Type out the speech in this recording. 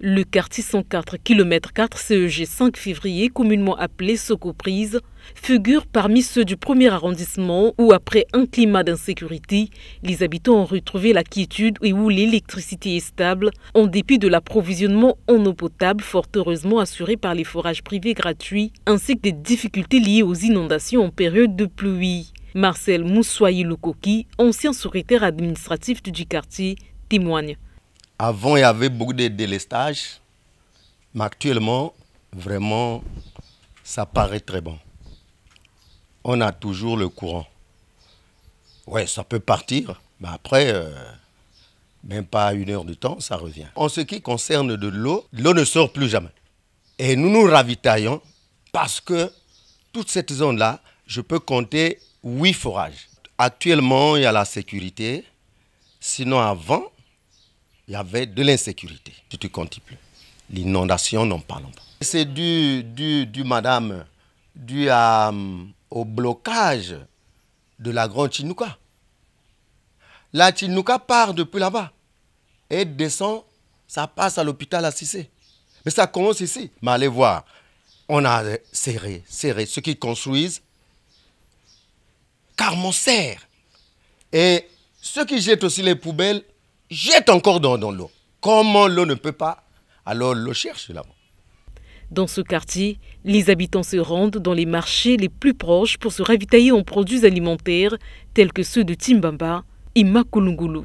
Le quartier 104 km 4 CEG 5 février, communément appelé Socoprise, figure parmi ceux du premier arrondissement où, après un climat d'insécurité, les habitants ont retrouvé la quiétude et où l'électricité est stable, en dépit de l'approvisionnement en eau potable fort heureusement assuré par les forages privés gratuits, ainsi que des difficultés liées aux inondations en période de pluie. Marcel Moussoyi lukoki ancien secrétaire administratif du quartier, témoigne. Avant, il y avait beaucoup de délestage, mais actuellement, vraiment, ça paraît très bon. On a toujours le courant. Ouais, ça peut partir, mais après, euh, même pas une heure de temps, ça revient. En ce qui concerne de l'eau, l'eau ne sort plus jamais. Et nous nous ravitaillons parce que toute cette zone-là, je peux compter huit forages. Actuellement, il y a la sécurité. Sinon, avant, il y avait de l'insécurité. Tu te comptes plus. L'inondation, n'en parlons pas. C'est dû, madame, dû euh, au blocage de la grande Chinouka. La Chinouka part depuis là-bas et descend, ça passe à l'hôpital à Sissé. Mais ça commence ici. Mais allez voir, on a serré, serré. Ceux qui construisent, car mon serre. Et ceux qui jettent aussi les poubelles, jette encore dans, dans l'eau. Comment l'eau ne peut pas, alors l'eau cherche là-bas. Dans ce quartier, les habitants se rendent dans les marchés les plus proches pour se ravitailler en produits alimentaires tels que ceux de Timbamba et Makulungulu.